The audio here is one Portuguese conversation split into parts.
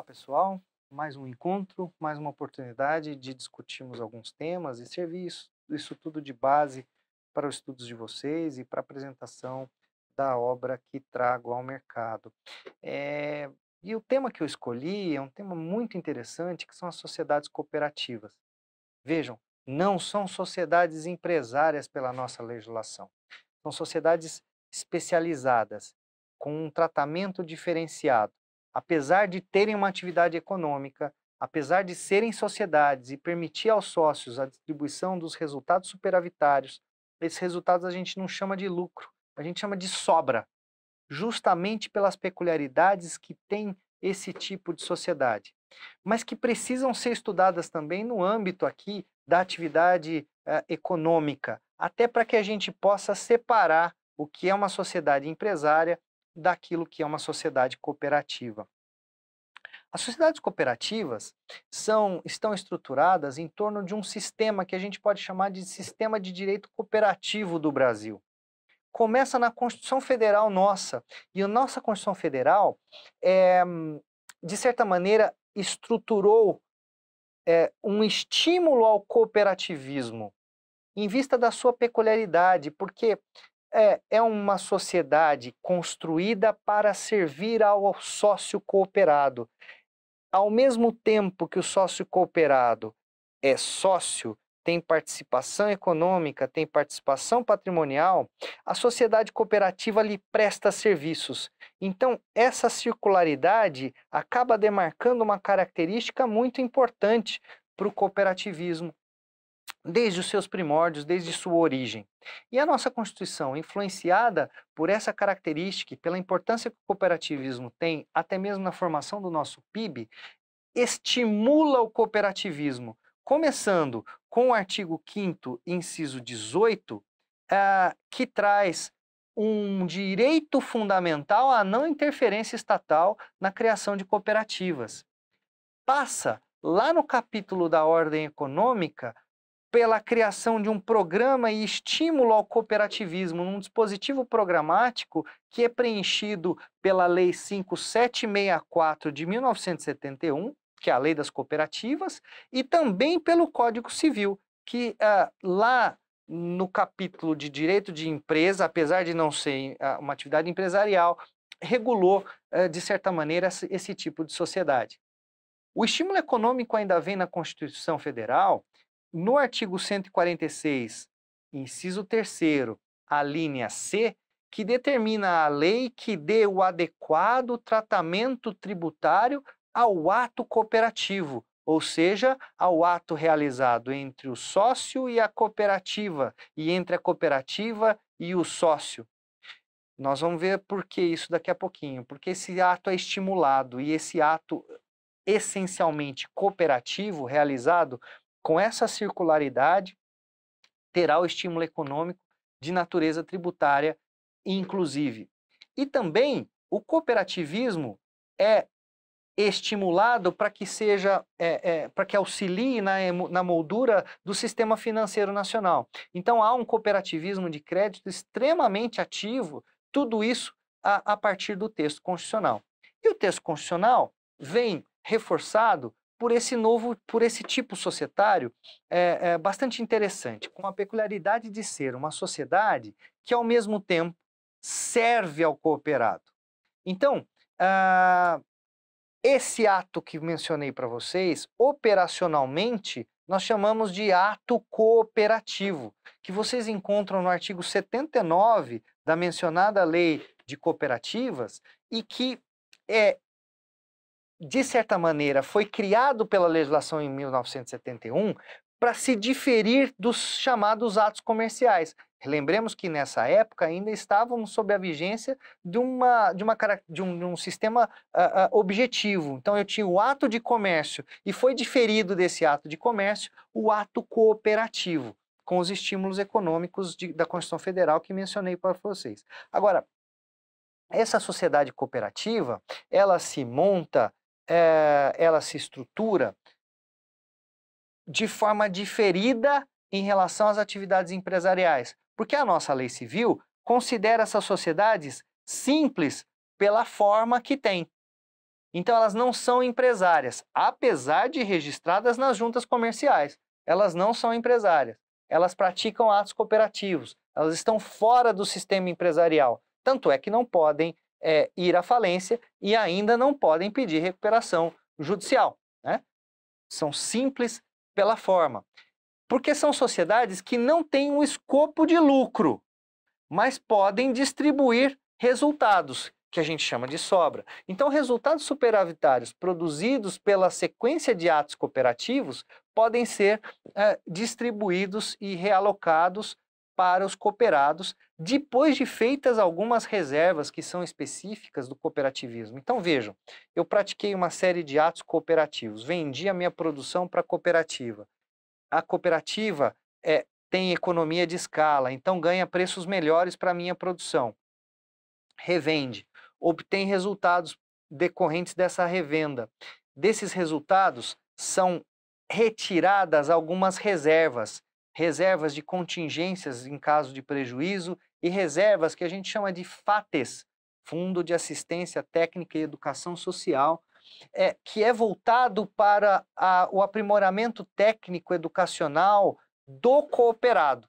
Olá, pessoal. Mais um encontro, mais uma oportunidade de discutirmos alguns temas e servir isso, isso tudo de base para os estudos de vocês e para a apresentação da obra que trago ao mercado. É, e o tema que eu escolhi é um tema muito interessante, que são as sociedades cooperativas. Vejam, não são sociedades empresárias pela nossa legislação. São sociedades especializadas, com um tratamento diferenciado apesar de terem uma atividade econômica, apesar de serem sociedades e permitir aos sócios a distribuição dos resultados superavitários, esses resultados a gente não chama de lucro, a gente chama de sobra, justamente pelas peculiaridades que tem esse tipo de sociedade, mas que precisam ser estudadas também no âmbito aqui da atividade eh, econômica, até para que a gente possa separar o que é uma sociedade empresária daquilo que é uma sociedade cooperativa. As sociedades cooperativas são, estão estruturadas em torno de um sistema que a gente pode chamar de sistema de direito cooperativo do Brasil. Começa na Constituição Federal nossa, e a nossa Constituição Federal, é, de certa maneira, estruturou é, um estímulo ao cooperativismo, em vista da sua peculiaridade, porque é, é uma sociedade construída para servir ao sócio cooperado. Ao mesmo tempo que o sócio cooperado é sócio, tem participação econômica, tem participação patrimonial, a sociedade cooperativa lhe presta serviços. Então, essa circularidade acaba demarcando uma característica muito importante para o cooperativismo, desde os seus primórdios, desde sua origem. E a nossa Constituição, influenciada por essa característica e pela importância que o cooperativismo tem, até mesmo na formação do nosso PIB, estimula o cooperativismo, começando com o artigo 5 inciso 18, eh, que traz um direito fundamental à não interferência estatal na criação de cooperativas. Passa lá no capítulo da ordem econômica pela criação de um programa e estímulo ao cooperativismo, num dispositivo programático que é preenchido pela Lei 5764 de 1971, que é a Lei das Cooperativas, e também pelo Código Civil, que uh, lá no capítulo de direito de empresa, apesar de não ser ah, uma atividade empresarial, regulou, uh, de certa maneira, esse tipo de sociedade. O estímulo econômico ainda vem na Constituição Federal no artigo 146, inciso 3 a linha C, que determina a lei que dê o adequado tratamento tributário ao ato cooperativo, ou seja, ao ato realizado entre o sócio e a cooperativa, e entre a cooperativa e o sócio. Nós vamos ver por que isso daqui a pouquinho, porque esse ato é estimulado e esse ato essencialmente cooperativo realizado com essa circularidade, terá o estímulo econômico de natureza tributária, inclusive. E também o cooperativismo é estimulado para que seja é, é, para que auxilie na, na moldura do sistema financeiro nacional. Então há um cooperativismo de crédito extremamente ativo, tudo isso a, a partir do texto constitucional. E o texto constitucional vem reforçado por esse novo, por esse tipo societário é, é bastante interessante, com a peculiaridade de ser uma sociedade que ao mesmo tempo serve ao cooperado. Então, uh, esse ato que mencionei para vocês, operacionalmente, nós chamamos de ato cooperativo, que vocês encontram no artigo 79 da mencionada lei de cooperativas e que é de certa maneira, foi criado pela legislação em 1971 para se diferir dos chamados atos comerciais. Lembremos que nessa época ainda estávamos sob a vigência de, uma, de, uma, de, um, de um sistema uh, uh, objetivo. Então eu tinha o ato de comércio e foi diferido desse ato de comércio o ato cooperativo, com os estímulos econômicos de, da Constituição Federal que mencionei para vocês. Agora, essa sociedade cooperativa, ela se monta é, ela se estrutura de forma diferida em relação às atividades empresariais, porque a nossa lei civil considera essas sociedades simples pela forma que tem. Então elas não são empresárias, apesar de registradas nas juntas comerciais. Elas não são empresárias. Elas praticam atos cooperativos. Elas estão fora do sistema empresarial. Tanto é que não podem é, ir à falência e ainda não podem pedir recuperação judicial. Né? São simples pela forma. Porque são sociedades que não têm um escopo de lucro, mas podem distribuir resultados, que a gente chama de sobra. Então, resultados superavitários produzidos pela sequência de atos cooperativos podem ser é, distribuídos e realocados para os cooperados depois de feitas algumas reservas que são específicas do cooperativismo. Então vejam, eu pratiquei uma série de atos cooperativos, vendi a minha produção para a cooperativa. A cooperativa é, tem economia de escala, então ganha preços melhores para a minha produção. Revende, obtém resultados decorrentes dessa revenda. Desses resultados são retiradas algumas reservas reservas de contingências em caso de prejuízo e reservas que a gente chama de FATES, Fundo de Assistência Técnica e Educação Social, é, que é voltado para a, o aprimoramento técnico educacional do cooperado.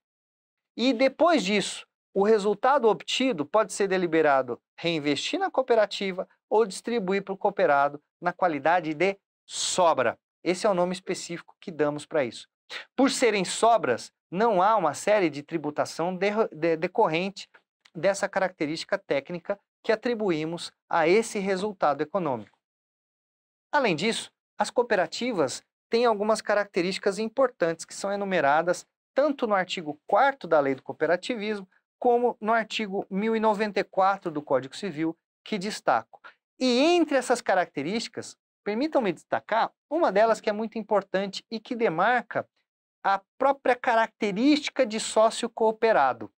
E depois disso, o resultado obtido pode ser deliberado reinvestir na cooperativa ou distribuir para o cooperado na qualidade de sobra. Esse é o nome específico que damos para isso. Por serem sobras, não há uma série de tributação de, de, decorrente dessa característica técnica que atribuímos a esse resultado econômico. Além disso, as cooperativas têm algumas características importantes que são enumeradas tanto no artigo 4 da Lei do Cooperativismo, como no artigo 1094 do Código Civil, que destaco. E entre essas características, permitam-me destacar uma delas que é muito importante e que demarca a própria característica de sócio cooperado.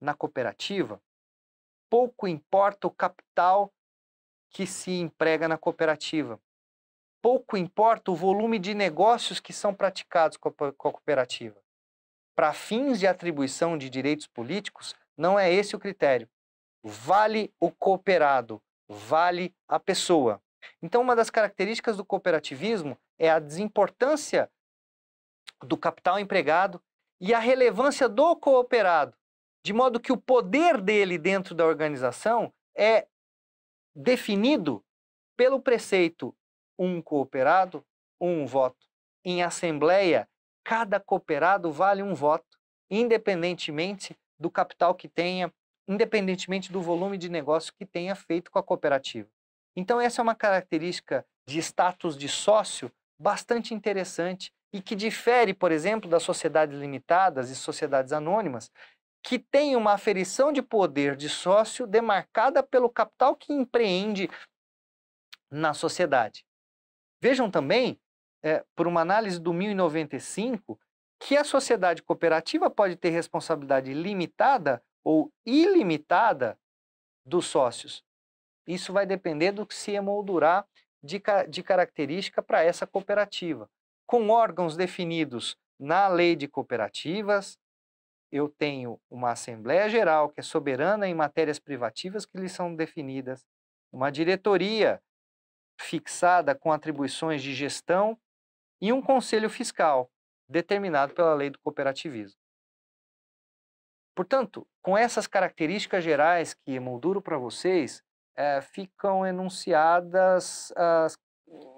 Na cooperativa, pouco importa o capital que se emprega na cooperativa. Pouco importa o volume de negócios que são praticados com a cooperativa. Para fins de atribuição de direitos políticos, não é esse o critério. Vale o cooperado, vale a pessoa. Então, uma das características do cooperativismo é a desimportância do capital empregado e a relevância do cooperado, de modo que o poder dele dentro da organização é definido pelo preceito um cooperado, um voto. Em assembleia, cada cooperado vale um voto, independentemente do capital que tenha, independentemente do volume de negócio que tenha feito com a cooperativa. Então, essa é uma característica de status de sócio bastante interessante e que difere, por exemplo, das sociedades limitadas e sociedades anônimas, que tem uma aferição de poder de sócio demarcada pelo capital que empreende na sociedade. Vejam também, é, por uma análise do 1095, que a sociedade cooperativa pode ter responsabilidade limitada ou ilimitada dos sócios. Isso vai depender do que se emoldurar de, de característica para essa cooperativa com órgãos definidos na lei de cooperativas. Eu tenho uma Assembleia Geral, que é soberana em matérias privativas que lhe são definidas, uma diretoria fixada com atribuições de gestão e um conselho fiscal, determinado pela lei do cooperativismo. Portanto, com essas características gerais que molduro para vocês, é, ficam enunciadas as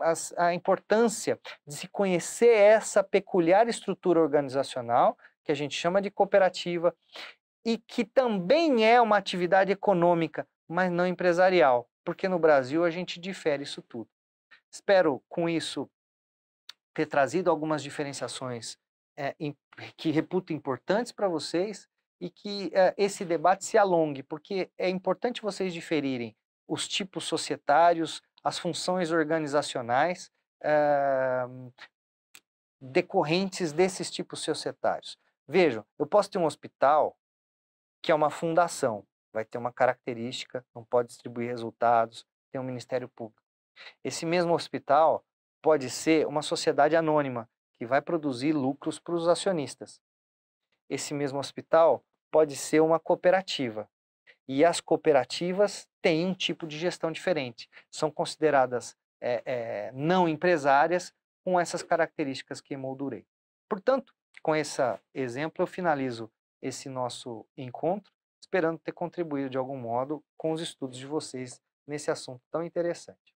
as, a importância de se conhecer essa peculiar estrutura organizacional, que a gente chama de cooperativa, e que também é uma atividade econômica, mas não empresarial, porque no Brasil a gente difere isso tudo. Espero, com isso, ter trazido algumas diferenciações é, eh, em, que reputo importantes para vocês e que é, esse debate se alongue, porque é importante vocês diferirem os tipos societários, as funções organizacionais eh, decorrentes desses tipos societários. Vejam, eu posso ter um hospital que é uma fundação, vai ter uma característica, não pode distribuir resultados, tem um Ministério Público. Esse mesmo hospital pode ser uma sociedade anônima, que vai produzir lucros para os acionistas. Esse mesmo hospital pode ser uma cooperativa, e as cooperativas têm um tipo de gestão diferente. São consideradas é, é, não empresárias com essas características que emoldurei. Portanto, com esse exemplo, eu finalizo esse nosso encontro, esperando ter contribuído de algum modo com os estudos de vocês nesse assunto tão interessante.